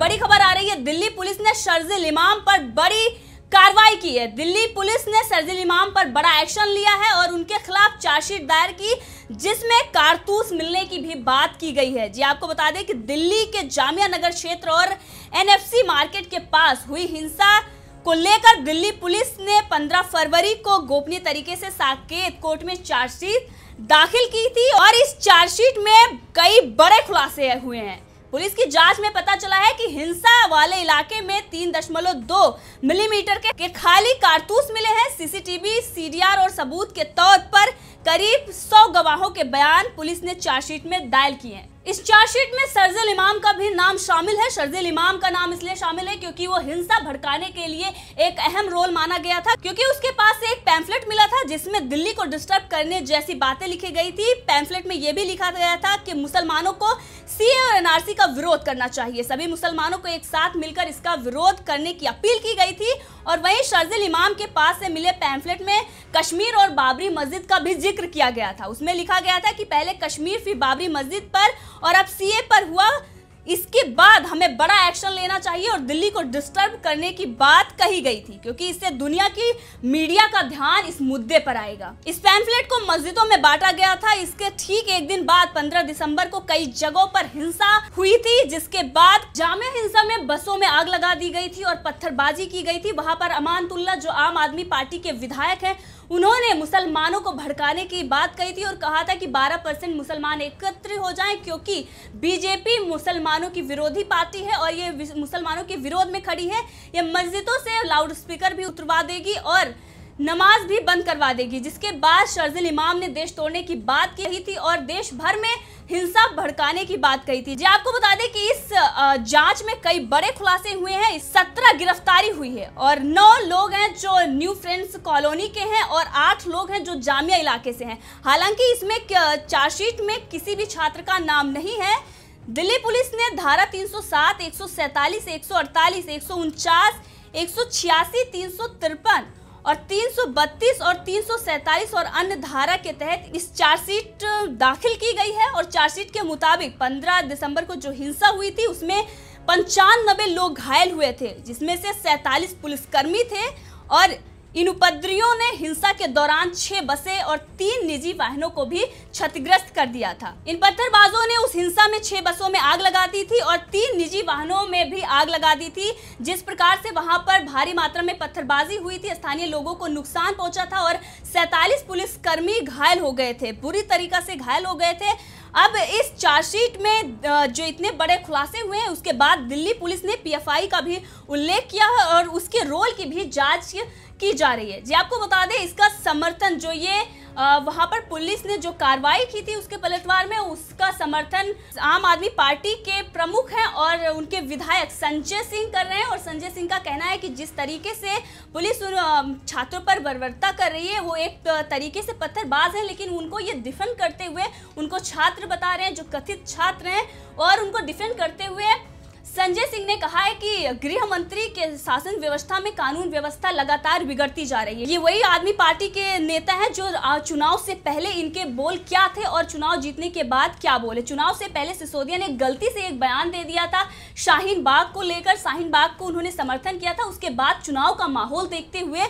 बड़ी खबर आ रही है दिल्ली पुलिस ने शर्जिल इमाम पर बड़ी कार्रवाई की है दिल्ली पुलिस ने शर्जिल इमाम पर बड़ा एक्शन लिया है और उनके खिलाफ चार्जशीट दायर की जिसमें कारतूस मिलने की भी बात की गई है जी आपको बता दें कि दिल्ली के जामिया नगर क्षेत्र और एनएफसी मार्केट के पास हुई हिंसा को लेकर दिल्ली पुलिस ने 15 फरवरी को गोपनीय तरीके से साकेत कोर्ट में चार्जशीट दाखिल की थी और इस चार्जशीट में कई बड़े खुलासे हुए हैं पुलिस की जांच में पता चला है कि हिंसा वाले इलाके में 3.2 मिलीमीटर के खाली कारतूस मिले हैं सीसीटीवी सीडीआर और सबूत के तौर पर करीब 100 गवाहों के बयान पुलिस ने चार्जशीट में दायर किए हैं इस चार्जशीट में शर्जिल इमाम का भी नाम शामिल है शर्जिल इमाम का नाम इसलिए शामिल है क्योंकि वो हिंसा भड़काने के लिए एक अहम रोल माना गया था क्योंकि उसके पास से एक पैम्फलेट मिला था जिसमें दिल्ली को डिस्टर्ब करने जैसी बातें लिखी गई थी पैम्फलेट में ये भी लिखा गया था कि मुसलमानों को सीए और एनआरसी का विरोध करना चाहिए सभी मुसलमानों को एक साथ मिलकर इसका विरोध करने की अपील की गई थी और वहीं शर्जिल इमाम के पास से मिले पैम्फलेट में कश्मीर और बाबरी मस्जिद का भी जिक्र किया गया था उसमें लिखा गया था कि पहले कश्मीर फिर बाबरी मस्जिद पर और अब सीए पर हुआ इसके बाद हमें बड़ा एक्शन लेना चाहिए और दिल्ली को डिस्टर्ब करने की बात कही गई थी क्योंकि इससे दुनिया की मीडिया का ध्यान इस मुद्दे पर आएगा इस पैम्फलेट को मस्जिदों में बांटा गया था इसके ठीक एक दिन बाद 15 दिसंबर को कई जगहों पर हिंसा हुई थी जिसके बाद जामिया हिंसा में बसों में आग लगा दी गई थी और पत्थरबाजी की गई थी वहां पर अमानतुल्ला जो आम आदमी पार्टी के विधायक है उन्होंने मुसलमानों को भड़काने की बात कही थी और कहा था कि 12 परसेंट मुसलमान एकत्र हो जाएं क्योंकि बीजेपी मुसलमानों की विरोधी पार्टी है और ये मुसलमानों के विरोध में खड़ी है ये मस्जिदों से लाउड स्पीकर भी उतरवा देगी और नमाज भी बंद करवा देगी जिसके बाद शर्जिल इमाम ने देश तोड़ने की बात कही थी और देश भर में हिंसा भड़काने की बात कही थी जी आपको बता दें कि इस जांच में कई बड़े खुलासे हुए हैं सत्रह गिरफ्तारी हुई है और नौ लोग हैं जो न्यू फ्रेंड्स कॉलोनी के हैं और आठ लोग हैं जो जामिया इलाके से हैं हालांकि इसमें चार्जशीट में किसी भी छात्र का नाम नहीं है दिल्ली पुलिस ने धारा 307, 147, 148, सौ छियासी तीन सौ और 332 और 347 और अन्य धारा के तहत इस चार्जशीट दाखिल की गई है और चार्जशीट के मुताबिक 15 दिसंबर को जो हिंसा हुई थी उसमें पंचानबे लोग घायल हुए थे जिसमें से सैतालीस पुलिसकर्मी थे और इन उपद्रियों ने हिंसा के दौरान छह बसें और तीन निजी वाहनों को भी क्षतिग्रस्त कर दिया था इन पत्थरबाजों ने उस हिंसा में छह बसों में आग लगा दी थी और तीन निजी वाहनों में भी आग लगा दी थी जिस प्रकार से वहां पर भारी मात्रा में पत्थरबाजी हुई थी स्थानीय लोगों को नुकसान पहुंचा था और सैतालीस पुलिसकर्मी घायल हो गए थे बुरी तरीका से घायल हो गए थे अब इस चार्जशीट में जो इतने बड़े खुलासे हुए हैं उसके बाद दिल्ली पुलिस ने पीएफआई का भी उल्लेख किया है और उसके रोल की भी जांच की जा रही है जी आपको बता दें इसका समर्थन जो ये वहां पर पुलिस ने जो कार्रवाई की थी उसके पलटवार में उसका समर्थन आम आदमी पार्टी के प्रमुख हैं और उनके विधायक संजय सिंह कर रहे हैं और संजय सिंह का कहना है कि जिस तरीके से पुलिस छात्रों पर बर्बरता कर रही है वो एक तरीके से पत्थरबाज है लेकिन उनको ये डिफेंड करते हुए उनको छात्र बता रहे हैं जो कथित छात्र हैं और उनको डिफेंड करते हुए संजय सिंह ने कहा है कि गृह मंत्री के शासन व्यवस्था में कानून व्यवस्था लगातार बिगड़ती जा रही है ये वही आदमी पार्टी के नेता हैं जो चुनाव से पहले इनके बोल क्या थे और चुनाव जीतने के बाद क्या बोले चुनाव से पहले सिसोदिया ने गलती से एक बयान दे दिया था शाहीन बाग को लेकर शाहीन बाग को उन्होंने समर्थन किया था उसके बाद चुनाव का माहौल देखते हुए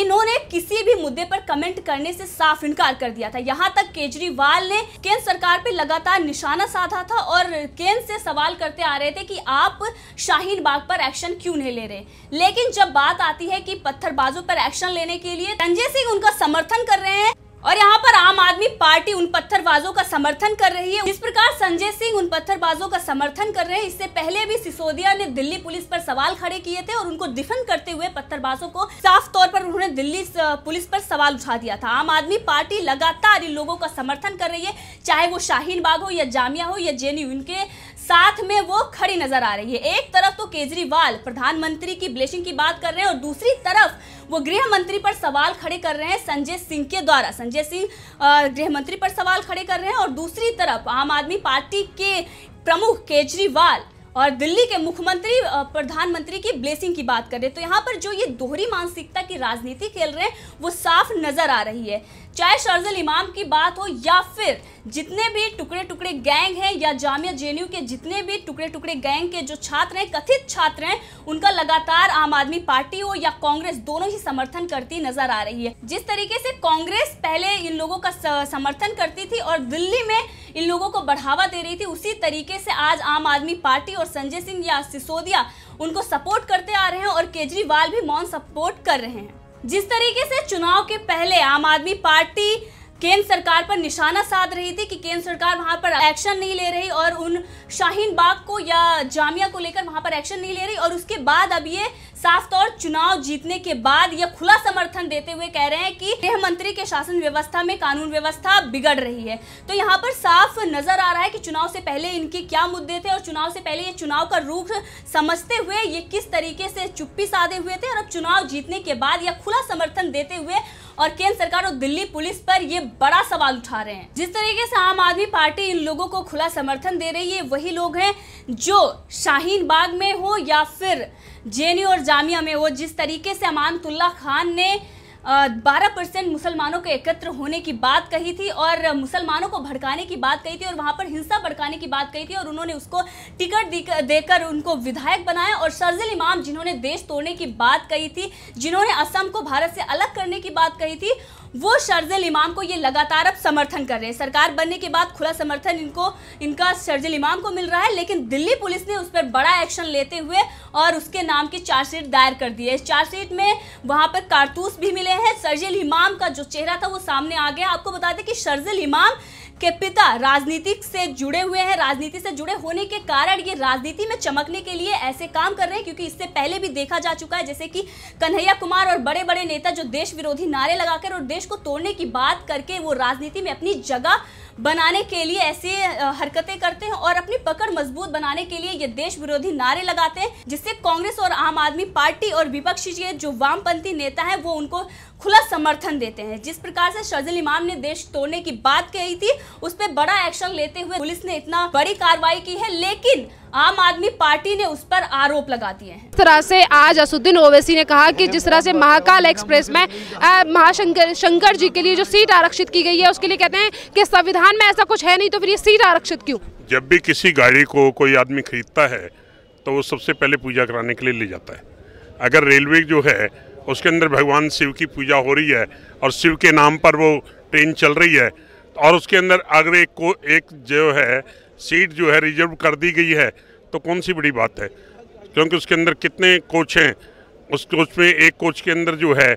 इन्होंने किसी भी मुद्दे पर कमेंट करने से साफ इनकार कर दिया था यहाँ तक केजरीवाल ने केंद्र सरकार पर लगातार निशाना साधा था और केंद्र से सवाल करते आ रहे थे कि आप शाहीन बाग पर एक्शन क्यों नहीं ले रहे लेकिन जब बात आती है कि पत्थरबाजों पर एक्शन लेने के लिए संजय सिंह उनका समर्थन कर रहे हैं और यहाँ पर आम आदमी पार्टी उन पत्थरबाजों का समर्थन कर रही है जिस प्रकार संजय सिंह उन पत्थरबाजों का समर्थन कर रहे हैं इससे पहले भी सिसोदिया ने दिल्ली पुलिस पर सवाल खड़े किए थे और उनको डिफेंड करते हुए पत्थरबाजों को साफ तौर पर उन्होंने दिल्ली पुलिस पर सवाल उठा दिया था आम आदमी पार्टी लगातार इन लोगों का समर्थन कर रही है चाहे वो शाहीन बाग हो या जामिया हो या जे इनके साथ में वो खड़ी नजर आ रही है एक तरफ तो केजरीवाल प्रधानमंत्री की ब्लेसिंग की बात कर रहे हैं और दूसरी तरफ वो गृह मंत्री पर सवाल खड़े कर रहे हैं संजय सिंह के द्वारा संजय सिंह गृह मंत्री पर सवाल खड़े कर रहे हैं और दूसरी तरफ आम आदमी पार्टी के प्रमुख केजरीवाल और दिल्ली के मुख्यमंत्री प्रधानमंत्री की ब्लेसिंग की बात करें तो यहाँ पर जो ये दोहरी मानसिकता की राजनीति खेल रहे हैं वो साफ नजर आ रही है चाहे शर्जल इमाम की बात हो या फिर जितने भी टुकड़े टुकड़े गैंग हैं या जामिया जेएनयू के जितने भी टुकड़े टुकड़े गैंग के जो छात्र हैं कथित छात्र हैं उनका लगातार आम आदमी पार्टी हो या कांग्रेस दोनों ही समर्थन करती नजर आ रही है जिस तरीके से कांग्रेस पहले इन लोगों का समर्थन करती थी और दिल्ली में इन लोगों को बढ़ावा दे रही थी उसी तरीके से आज आम आदमी पार्टी और संजय सिंह या सिसोदिया उनको सपोर्ट करते आ रहे हैं और केजरीवाल भी मौन सपोर्ट कर रहे हैं जिस तरीके से चुनाव के पहले आम आदमी पार्टी केंद्र सरकार पर निशाना साध रही थी कि केंद्र सरकार वहां पर एक्शन नहीं ले रही और उन शाहीन बाग को या जामिया को लेकर वहां पर एक्शन नहीं ले रही और उसके बाद अब ये साफ तौर चुनाव जीतने के बाद यह खुला समर्थन देते हुए कह रहे हैं कि गृह मंत्री के शासन व्यवस्था में कानून व्यवस्था बिगड़ रही है तो यहाँ पर साफ नजर आ रहा है कि चुनाव से पहले इनके क्या मुद्दे थे और चुनाव से पहले ये चुनाव का रूख समझते हुए ये किस तरीके से चुप्पी साधे हुए थे और अब चुनाव जीतने के बाद यह खुला समर्थन देते हुए और केंद्र सरकार और दिल्ली पुलिस पर ये बड़ा सवाल उठा रहे हैं जिस तरीके से आम आदमी पार्टी इन लोगों को खुला समर्थन दे रही है वही लोग हैं जो शाहीन बाग में हो या फिर जे और जामिया में हो जिस तरीके से अमानतुल्ला खान ने बारह परसेंट मुसलमानों के एकत्र होने की बात कही थी और मुसलमानों को भड़काने की बात कही थी और वहाँ पर हिंसा भड़काने की बात कही थी और उन्होंने उसको टिकट देकर उनको विधायक बनाया और शर्जिल इमाम जिन्होंने देश तोड़ने की बात कही थी जिन्होंने असम को भारत से अलग करने की बात कही थी वो शर्जिल इमाम को ये लगातार अब समर्थन कर रहे हैं सरकार बनने के बाद खुला समर्थन इनको इनका शर्जिल इमाम को मिल रहा है लेकिन दिल्ली पुलिस ने उस पर बड़ा एक्शन लेते हुए और उसके नाम की चार्जशीट दायर कर दी है इस चार्जशीट में वहाँ पर कारतूस भी मिले हैं शर्जिल इमाम का जो चेहरा था वो सामने आ गया आपको बता दें कि शर्जिल इमाम के पिता राजनीति से जुड़े हुए हैं राजनीति से जुड़े होने के कारण ये राजनीति में चमकने के लिए ऐसे काम कर रहे हैं क्योंकि इससे पहले भी देखा जा चुका है जैसे कि कन्हैया कुमार और बड़े बड़े नेता जो देश विरोधी नारे लगाकर और देश को तोड़ने की बात करके वो राजनीति में अपनी जगह बनाने के लिए ऐसी हरकतें करते हैं और अपनी पकड़ मजबूत बनाने के लिए ये देश विरोधी नारे लगाते हैं जिससे कांग्रेस और आम आदमी पार्टी और विपक्षी के जो वामपंथी नेता है वो उनको खुला समर्थन देते हैं जिस प्रकार से शर्जिल इमाम ने देश तोड़ने की बात कही थी उस पर बड़ा एक्शन लेते हुए पुलिस ने इतना बड़ी कार्रवाई की है लेकिन आम आदमी पार्टी ने उस पर आरोप लगा दिए हैं इस तरह से आज असुद्दीन ओवैसी ने कहा कि जिस तरह से महाकाल एक्सप्रेस में महाशंकर शंकर जी के लिए जो सीट आरक्षित की गई है उसके लिए कहते हैं कि संविधान में ऐसा कुछ है नहीं तो फिर ये सीट आरक्षित क्यों जब भी किसी गाड़ी को कोई आदमी खरीदता है तो वो सबसे पहले पूजा कराने के लिए ले जाता है अगर रेलवे जो है उसके अंदर भगवान शिव की पूजा हो रही है और शिव के नाम पर वो ट्रेन चल रही है और उसके अंदर अगर एक को एक जो है सीट जो है रिजर्व कर दी गई है तो कौन सी बड़ी बात है क्योंकि उसके अंदर कितने कोच हैं उस कोच में एक कोच के अंदर जो है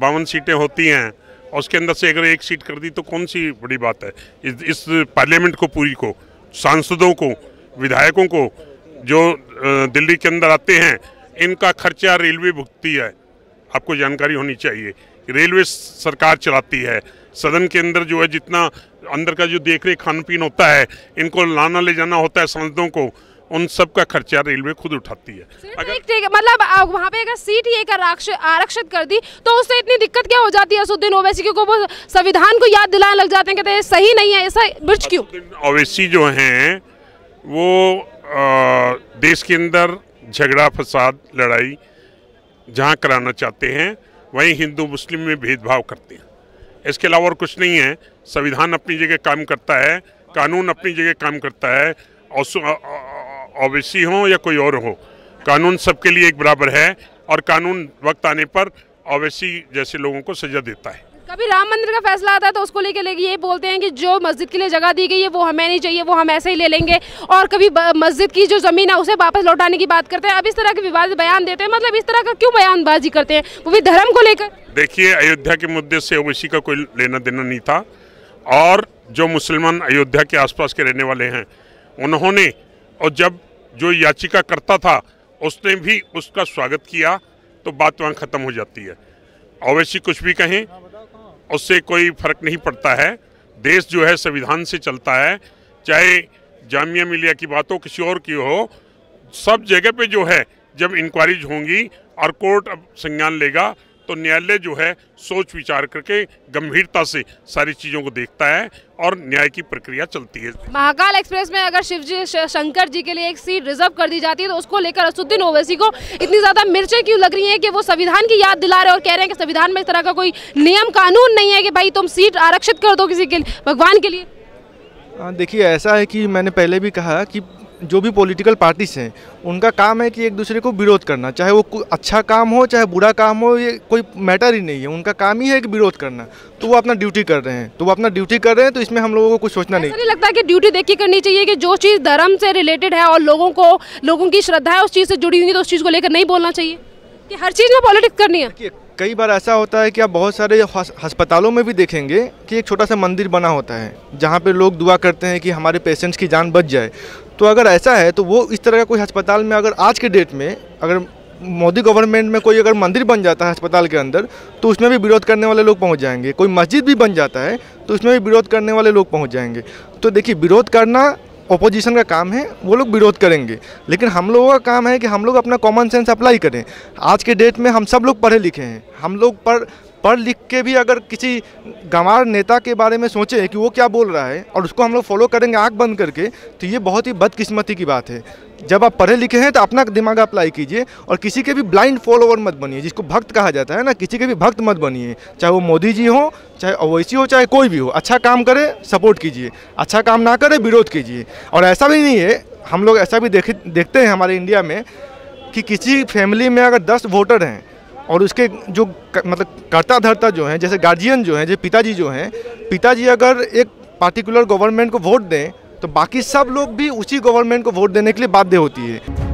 बावन सीटें होती हैं और उसके अंदर से अगर एक सीट कर दी तो कौन सी बड़ी बात है इस, इस पार्लियामेंट को पूरी को सांसदों को विधायकों को जो दिल्ली के अंदर आते हैं इनका खर्चा रेलवे भुगती है आपको जानकारी होनी चाहिए रेलवे सरकार चलाती है सदन के अंदर जो है जितना अंदर का जो देख रेख खान पीन होता है इनको लाना ले जाना होता है संसदों को उन सब का खर्चा रेलवे खुद उठाती है अगर मतलब वहाँ पे अगर सीट ही एक आरक्षित कर दी तो उससे इतनी दिक्कत क्या हो जाती है असुद्दीन ओवैसी क्योंकि वो संविधान को याद दिलाने लग जाते हैं कहते तो हैं सही नहीं है ऐसा बिर्च क्यों ओवैसी जो हैं वो आ, देश के अंदर झगड़ा फसाद लड़ाई जहाँ कराना चाहते हैं वहीं हिंदू मुस्लिम में भेदभाव करते हैं इसके अलावा और कुछ नहीं है संविधान अपनी जगह काम करता है कानून अपनी जगह काम करता है ओबीसी हो या कोई और हो कानून सबके लिए एक बराबर है और कानून वक्त आने पर ओबीसी जैसे लोगों को सजा देता है कभी राम मंदिर का फैसला आता है तो उसको लेके लेके ये बोलते हैं कि जो मस्जिद के लिए जगह दी गई है वो हमें नहीं चाहिए वो हम ऐसे ही ले लेंगे और कभी मस्जिद की जो ज़मीन है उसे वापस लौटाने की बात करते हैं अब इस तरह के विवादित बयान देते हैं मतलब इस तरह का क्यों बयानबाजी करते हैं वो भी धर्म को लेकर देखिए अयोध्या के मुद्दे से ओबीसी का कोई लेना देना नहीं था और जो मुसलमान अयोध्या के आसपास के रहने वाले हैं उन्होंने और जब जो याचिका करता था उसने भी उसका स्वागत किया तो बात वहाँ ख़त्म हो जाती है अवैसी कुछ भी कहें उससे कोई फ़र्क नहीं पड़ता है देश जो है संविधान से चलता है चाहे जामिया मिलिया की बात हो किसी और की हो सब जगह पे जो है जब इंक्वायरीज होंगी और कोर्ट अब संज्ञान लेगा तो न्यायालय जो है सोच विचार करके गंभीरता से सारी चीज़ों को देखता है और न्याय की प्रक्रिया चलती है महाकाल एक्सप्रेस में अगर शिव जी शंकर जी के लिए एक सीट रिजर्व कर दी जाती है तो उसको लेकर असुद्दीन ओवैसी को इतनी ज़्यादा मिर्चें क्यों लग रही हैं कि वो संविधान की याद दिला रहे और कह रहे हैं कि संविधान में इस तरह का कोई नियम कानून नहीं है कि भाई तुम सीट आरक्षित कर दो किसी के लिए भगवान के लिए हाँ, देखिए ऐसा है कि मैंने पहले भी कहा कि जो भी पॉलिटिकल पार्टीज हैं उनका काम है कि एक दूसरे को विरोध करना चाहे वो अच्छा काम हो चाहे बुरा काम हो ये कोई मैटर ही नहीं है उनका काम ही है कि विरोध करना तो वो अपना ड्यूटी कर रहे हैं तो वो अपना ड्यूटी कर रहे हैं तो इसमें हम लोगों को कुछ सोचना नहीं मुझे लगता कि ड्यूटी देखिए करनी चाहिए कि जो चीज़ धर्म से रिलेटेड है और लोगों को लोगों की श्रद्धा है उस चीज़ से जुड़ी हुई है तो उस चीज़ को लेकर नहीं बोलना चाहिए कि हर चीज़ में पॉलिटिक्स करनी है कई बार ऐसा होता है कि आप बहुत सारे अस्पतालों में भी देखेंगे कि एक छोटा सा मंदिर बना होता है जहाँ पे लोग दुआ करते हैं कि हमारे पेशेंट्स की जान बच जाए तो अगर ऐसा है तो वो इस तरह का कोई अस्पताल में अगर आज के डेट में अगर मोदी गवर्नमेंट में कोई अगर मंदिर बन जाता है अस्पताल के अंदर तो उसमें भी विरोध करने वाले लोग पहुंच जाएंगे कोई मस्जिद भी बन जाता है तो उसमें भी विरोध करने वाले लोग पहुंच जाएंगे तो देखिए विरोध करना अपोजिशन का काम है वो लोग विरोध करेंगे लेकिन हम लोगों का काम है कि हम लोग अपना कॉमन सेंस अप्लाई करें आज के डेट में हम सब लोग पढ़े लिखे हैं हम लोग पर पढ़ लिख के भी अगर किसी गंवार नेता के बारे में सोचें कि वो क्या बोल रहा है और उसको हम लोग फॉलो करेंगे आँख बंद करके तो ये बहुत ही बदकिस्मती की बात है जब आप पढ़े लिखे हैं तो अपना दिमाग अप्लाई कीजिए और किसी के भी ब्लाइंड फॉलोअर मत बनिए जिसको भक्त कहा जाता है ना किसी के भी भक्त मत बनिए चाहे वो मोदी जी हो चाहे अवैसी हो चाहे कोई भी हो अच्छा काम करे सपोर्ट कीजिए अच्छा काम ना करे विरोध कीजिए और ऐसा भी नहीं है हम लोग ऐसा भी देखे देखते हैं हमारे इंडिया में कि किसी फैमिली में अगर दस वोटर हैं और उसके जो मतलब कर्ता धर्ता जो हैं जैसे गार्जियन जो हैं जैसे पिताजी जो हैं पिताजी अगर एक पार्टिकुलर गवर्नमेंट को वोट दें तो बाकी सब लोग भी उसी गवर्नमेंट को वोट देने के लिए बाध्य होती है